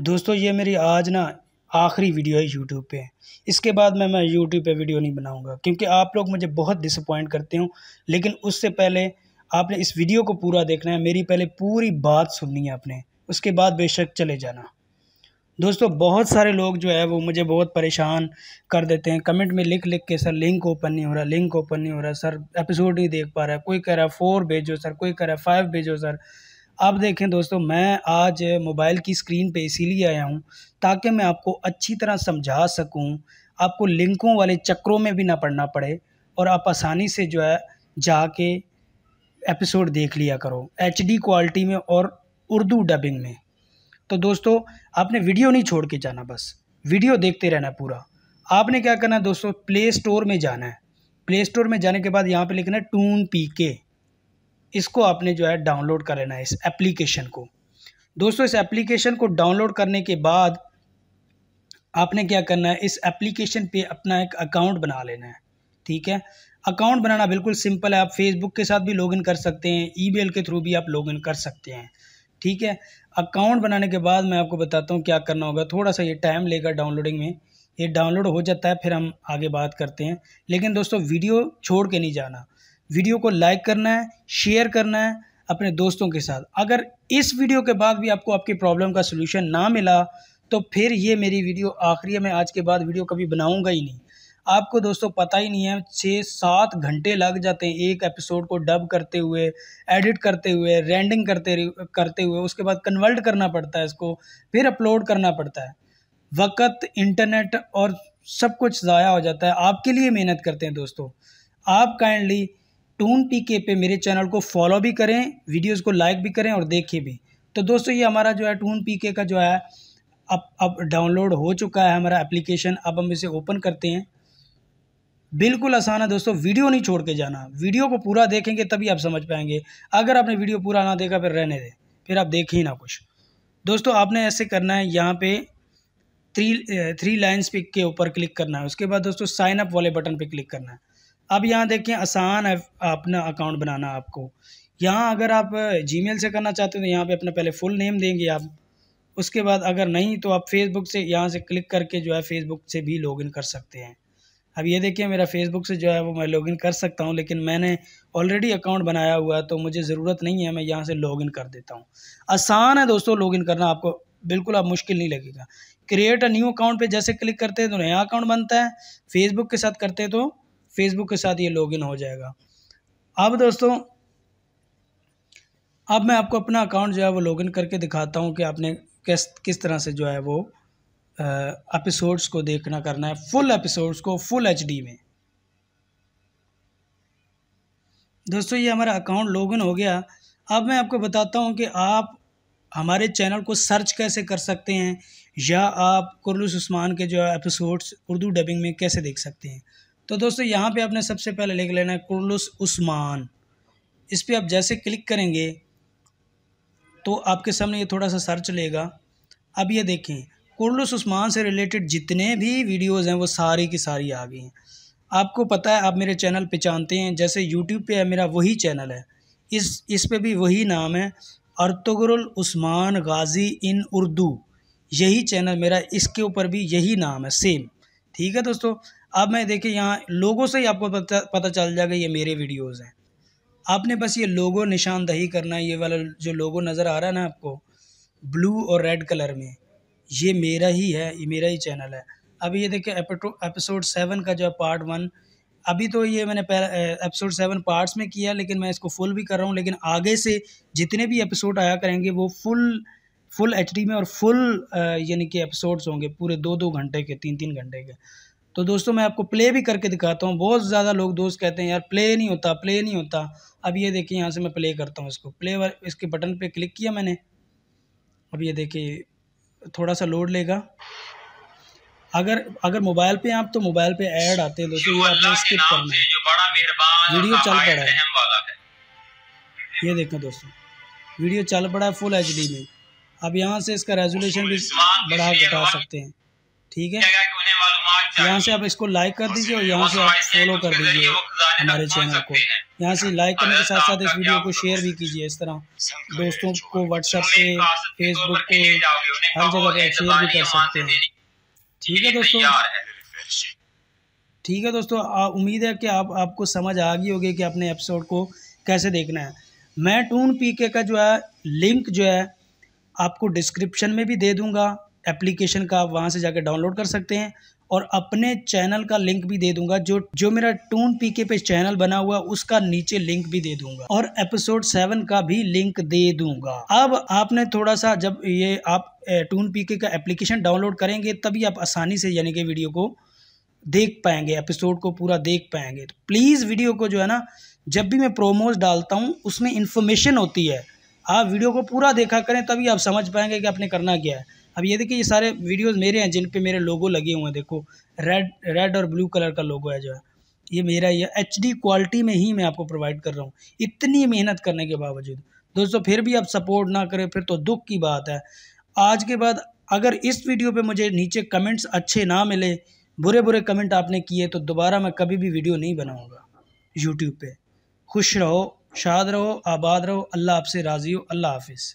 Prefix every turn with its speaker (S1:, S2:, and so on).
S1: दोस्तों ये मेरी आज ना आखिरी वीडियो है यूट्यूब पे इसके बाद मैं मैं यूट्यूब पे वीडियो नहीं बनाऊंगा क्योंकि आप लोग मुझे बहुत डिसअपॉइंट करते हो लेकिन उससे पहले आपने इस वीडियो को पूरा देखना है मेरी पहले पूरी बात सुननी है आपने उसके बाद बेशक चले जाना दोस्तों बहुत सारे लोग जो है वो मुझे बहुत परेशान कर देते हैं कमेंट में लिख लिख के सर लिंक ओपन नहीं हो रहा लिंक ओपन नहीं हो रहा सर एपिसोड नहीं देख पा रहा कोई कह रहा है फोर भेजो सर कोई कह रहा है फाइव भेजो सर आप देखें दोस्तों मैं आज मोबाइल की स्क्रीन पे इसीलिए आया हूँ ताकि मैं आपको अच्छी तरह समझा सकूँ आपको लिंकों वाले चक्रों में भी ना पढ़ना पड़े और आप आसानी से जो है जाके एपिसोड देख लिया करो एच क्वालिटी में और उर्दू डबिंग में तो दोस्तों आपने वीडियो नहीं छोड़ के जाना बस वीडियो देखते रहना पूरा आपने क्या करना है दोस्तों प्ले स्टोर में जाना है प्ले स्टोर में जाने के बाद यहाँ पे लिखना है टून पी के इसको आपने जो है डाउनलोड कर लेना है इस एप्लीकेशन को दोस्तों इस एप्लीकेशन को डाउनलोड करने के बाद आपने क्या करना है इस एप्लीकेशन पे अपना एक अकाउंट बना लेना है ठीक है अकाउंट बनाना बिल्कुल सिंपल है आप फेसबुक के साथ भी लॉगिन कर सकते हैं ईमेल के थ्रू भी आप लॉगिन कर सकते हैं ठीक है अकाउंट बनाने के बाद मैं आपको बताता हूँ क्या करना होगा थोड़ा सा ये टाइम लेगा डाउनलोडिंग में ये डाउनलोड हो जाता है फिर हम आगे बात करते हैं लेकिन दोस्तों वीडियो छोड़ के नहीं जाना वीडियो को लाइक करना है शेयर करना है अपने दोस्तों के साथ अगर इस वीडियो के बाद भी आपको आपकी प्रॉब्लम का सोल्यूशन ना मिला तो फिर ये मेरी वीडियो आखिरी है मैं आज के बाद वीडियो कभी बनाऊंगा ही नहीं आपको दोस्तों पता ही नहीं है छः सात घंटे लग जाते हैं एक एपिसोड को डब करते हुए एडिट करते हुए रेंडिंग करते करते हुए उसके बाद कन्वर्ट करना पड़ता है इसको फिर अपलोड करना पड़ता है वक़्त इंटरनेट और सब कुछ ज़ाया हो जाता है आपके लिए मेहनत करते हैं दोस्तों आप काइंडली टून टी के पे मेरे चैनल को फॉलो भी करें वीडियोस को लाइक भी करें और देखें भी तो दोस्तों ये हमारा जो है टून पी के का जो है अब अब डाउनलोड हो चुका है हमारा एप्लीकेशन अब हम इसे ओपन करते हैं बिल्कुल आसान है दोस्तों वीडियो नहीं छोड़ के जाना वीडियो को पूरा देखेंगे तभी आप समझ पाएंगे अगर आपने वीडियो पूरा ना देखा फिर रहने दें फिर आप देखें ही ना कुछ दोस्तों आपने ऐसे करना है यहाँ पे थ्री थ्री लाइन्स पिक के ऊपर क्लिक करना है उसके बाद दोस्तों साइन अप वाले बटन पे क्लिक करना है अब यहाँ देखें आसान है अपना अकाउंट बनाना आपको यहाँ अगर आप जीमेल से करना चाहते हो तो यहाँ पे अपना पहले फुल नेम देंगे आप उसके बाद अगर नहीं तो आप फेसबुक से यहाँ से क्लिक करके जो है फेसबुक से भी लॉगिन कर सकते हैं अब ये देखिए मेरा फेसबुक से जो है वो मैं लॉगिन कर सकता हूँ लेकिन मैंने ऑलरेडी अकाउंट बनाया हुआ है तो मुझे ज़रूरत नहीं है मैं यहाँ से लॉगिन कर देता हूँ आसान है दोस्तों लॉगिन करना आपको बिल्कुल आप मुश्किल नहीं लगेगा क्रिएट अ न्यू अकाउंट पे जैसे क्लिक करते हैं तो नया अकाउंट बनता है फेसबुक के साथ करते हैं तो फेसबुक के साथ ये लॉगिन हो जाएगा अब दोस्तों अब मैं आपको अपना अकाउंट जो है वो लॉगिन करके दिखाता हूँ कि आपने किस किस तरह से जो है वो एपिसोड्स को देखना करना है फुल एपिसोड्स को फुल एच में दोस्तों ये हमारा अकाउंट लॉगिन हो गया अब मैं आपको बताता हूँ कि आप हमारे चैनल को सर्च कैसे कर सकते हैं या आप कुरलूस उस्मान के जो एपिसोड्स उर्दू डबिंग में कैसे देख सकते हैं तो दोस्तों यहाँ पे आपने सबसे पहले लिख लेना है कुरलुस उस्मान इस पर आप जैसे क्लिक करेंगे तो आपके सामने ये थोड़ा सा सर्च लेगा अब ये देखें कुरलुस उस्मान से रिलेटेड जितने भी वीडियोज़ हैं वो सारी की सारी आ गई हैं आपको पता है आप मेरे चैनल पहचानते हैं जैसे यूट्यूब पर मेरा वही चैनल है इस इस पर भी वही नाम है अर्तगरुल उस्मान गाजी इन उर्दू यही चैनल मेरा इसके ऊपर भी यही नाम है सेम ठीक है दोस्तों अब मैं देखिए यहाँ लोगों से ही आपको पता पता चल जाएगा ये मेरे वीडियोज़ हैं आपने बस ये लोगो निशानदही करना है ये वाला जो लोगो नज़र आ रहा है ना आपको ब्लू और रेड कलर में ये मेरा ही है ये मेरा ही चैनल है अब ये देखिए एपिसोड सेवन का जो है पार्ट वन अभी तो ये मैंने एपिसोड सेवन पार्ट्स में किया लेकिन मैं इसको फुल भी कर रहा हूँ लेकिन आगे से जितने भी एपिसोड आया करेंगे वो फुल फुल एच में और फुल यानी कि एपिसोड्स होंगे पूरे दो दो घंटे के तीन तीन घंटे के तो दोस्तों मैं आपको प्ले भी करके दिखाता हूँ बहुत ज़्यादा लोग दोस्त कहते हैं यार प्ले नहीं होता प्ले नहीं होता अब ये देखिए यहाँ से मैं प्ले करता हूँ इसको प्ले इसके बटन पर क्लिक किया मैंने अब ये देखिए थोड़ा सा लोड लेगा अगर अगर मोबाइल पे आप तो मोबाइल पे ऐड आते हैं दोस्तों ये आपने स्किप करना है वीडियो चल पड़ा है ये देखें दोस्तों वीडियो चल पड़ा है फुल एच में अब यहाँ से इसका रेजोल्यूशन भी बढ़ा घटा सकते हैं ठीक है यहाँ से आप इसको लाइक कर दीजिए और यहाँ से आप फॉलो कर दीजिए हमारे चैनल को यहाँ से लाइक करने के साथ साथ इस वीडियो को शेयर भी कीजिए इस तरह दोस्तों को व्हाट्सएप पे फेसबुक पे हर जगह पे शेयर भी कर सकते हैं ठीक है दोस्तों ठीक है दोस्तों उम्मीद है कि आप आपको समझ आ गई होगी कि अपने एपिसोड को कैसे देखना है मैं टून पीके का जो है लिंक जो है आपको डिस्क्रिप्शन में भी दे दूंगा एप्लीकेशन का आप वहाँ से जाकर डाउनलोड कर सकते हैं और अपने चैनल का लिंक भी दे दूंगा जो जो मेरा टून पीके पे चैनल बना हुआ उसका नीचे लिंक भी दे दूंगा और एपिसोड सेवन का भी लिंक दे दूंगा अब आपने थोड़ा सा जब ये आप टून पीके का एप्लीकेशन डाउनलोड करेंगे तभी आप आसानी से यानी कि वीडियो को देख पाएंगे एपिसोड को पूरा देख पाएंगे तो प्लीज़ वीडियो को जो है ना जब भी मैं प्रोमोज डालता हूँ उसमें इन्फॉर्मेशन होती है आप वीडियो को पूरा देखा करें तभी आप समझ पाएंगे कि आपने करना क्या है अब ये देखिए ये सारे वीडियोस मेरे हैं जिन पे मेरे लोगो लगे हुए हैं देखो रेड रेड और ब्लू कलर का लोगो है जो है ये मेरा ये एच क्वालिटी में ही मैं आपको प्रोवाइड कर रहा हूँ इतनी मेहनत करने के बावजूद दोस्तों फिर भी आप सपोर्ट ना करें फिर तो दुख की बात है आज के बाद अगर इस वीडियो पे मुझे नीचे कमेंट्स अच्छे ना मिले बुरे बुरे कमेंट आपने किए तो दोबारा मैं कभी भी वीडियो नहीं बनाऊँगा यूट्यूब पे खुश रहो शाद रहो आबाद रहो अल्लाह आपसे राज़ी हो अल्लाह हाफिज़